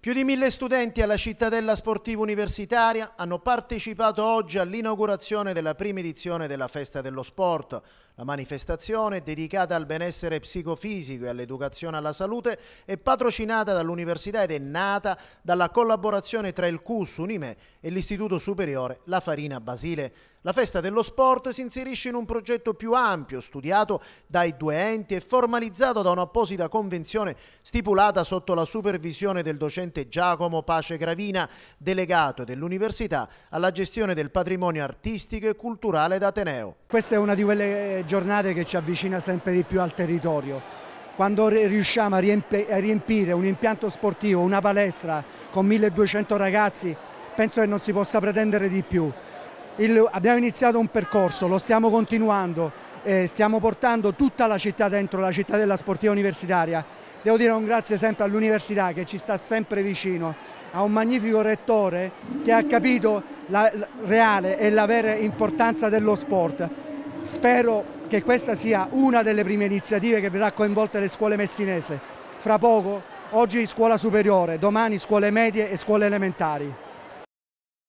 Più di mille studenti alla cittadella sportiva universitaria hanno partecipato oggi all'inaugurazione della prima edizione della Festa dello Sport. La manifestazione dedicata al benessere psicofisico e all'educazione alla salute è patrocinata dall'università ed è nata dalla collaborazione tra il CUS Unime e l'Istituto Superiore La Farina Basile. La festa dello sport si inserisce in un progetto più ampio, studiato dai due enti e formalizzato da un'apposita convenzione stipulata sotto la supervisione del docente Giacomo Pace Gravina, delegato dell'Università alla gestione del patrimonio artistico e culturale d'Ateneo. Questa è una di quelle eh, giornate che ci avvicina sempre di più al territorio quando riusciamo a riempire un impianto sportivo, una palestra con 1200 ragazzi, penso che non si possa pretendere di più il, abbiamo iniziato un percorso, lo stiamo continuando, eh, stiamo portando tutta la città dentro, la città della sportiva universitaria. Devo dire un grazie sempre all'università che ci sta sempre vicino, a un magnifico rettore che ha capito la, la reale e la vera importanza dello sport. Spero che questa sia una delle prime iniziative che verrà coinvolta le scuole messinese. Fra poco, oggi scuola superiore, domani scuole medie e scuole elementari.